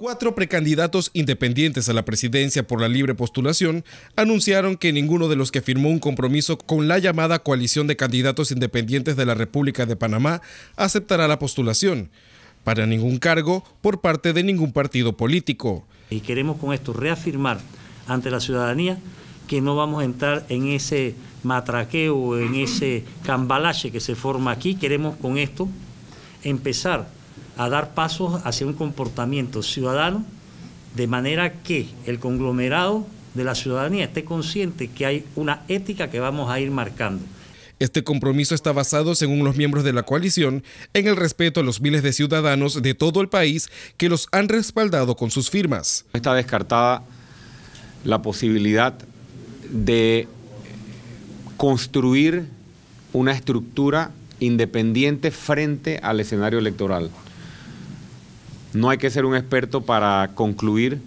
Cuatro precandidatos independientes a la presidencia por la libre postulación anunciaron que ninguno de los que firmó un compromiso con la llamada coalición de candidatos independientes de la República de Panamá aceptará la postulación para ningún cargo por parte de ningún partido político. Y queremos con esto reafirmar ante la ciudadanía que no vamos a entrar en ese matraqueo, en ese cambalache que se forma aquí. Queremos con esto empezar a dar pasos hacia un comportamiento ciudadano de manera que el conglomerado de la ciudadanía esté consciente que hay una ética que vamos a ir marcando. Este compromiso está basado, según los miembros de la coalición, en el respeto a los miles de ciudadanos de todo el país que los han respaldado con sus firmas. Está descartada la posibilidad de construir una estructura independiente frente al escenario electoral. No hay que ser un experto para concluir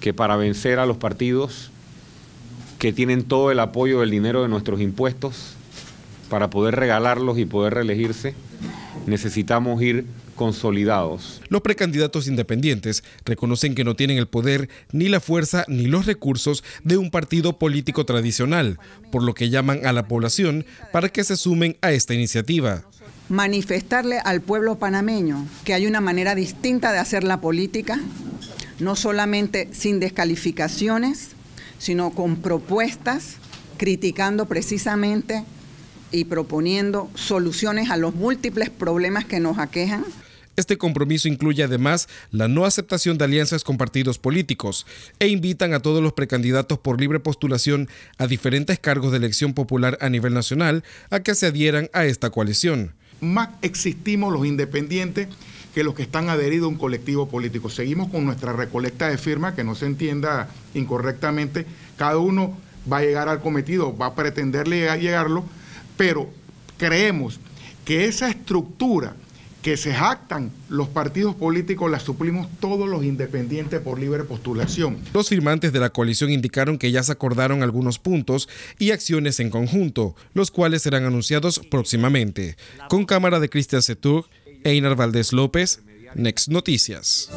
que para vencer a los partidos que tienen todo el apoyo del dinero de nuestros impuestos, para poder regalarlos y poder reelegirse, necesitamos ir consolidados. Los precandidatos independientes reconocen que no tienen el poder, ni la fuerza, ni los recursos de un partido político tradicional, por lo que llaman a la población para que se sumen a esta iniciativa manifestarle al pueblo panameño que hay una manera distinta de hacer la política, no solamente sin descalificaciones, sino con propuestas, criticando precisamente y proponiendo soluciones a los múltiples problemas que nos aquejan. Este compromiso incluye además la no aceptación de alianzas con partidos políticos e invitan a todos los precandidatos por libre postulación a diferentes cargos de elección popular a nivel nacional a que se adhieran a esta coalición más existimos los independientes que los que están adheridos a un colectivo político. Seguimos con nuestra recolecta de firmas, que no se entienda incorrectamente, cada uno va a llegar al cometido, va a pretender llegarlo, pero creemos que esa estructura que se jactan los partidos políticos las suplimos todos los independientes por libre postulación. Los firmantes de la coalición indicaron que ya se acordaron algunos puntos y acciones en conjunto, los cuales serán anunciados próximamente. Con cámara de Cristian Setur, Einar Valdés López, Next Noticias.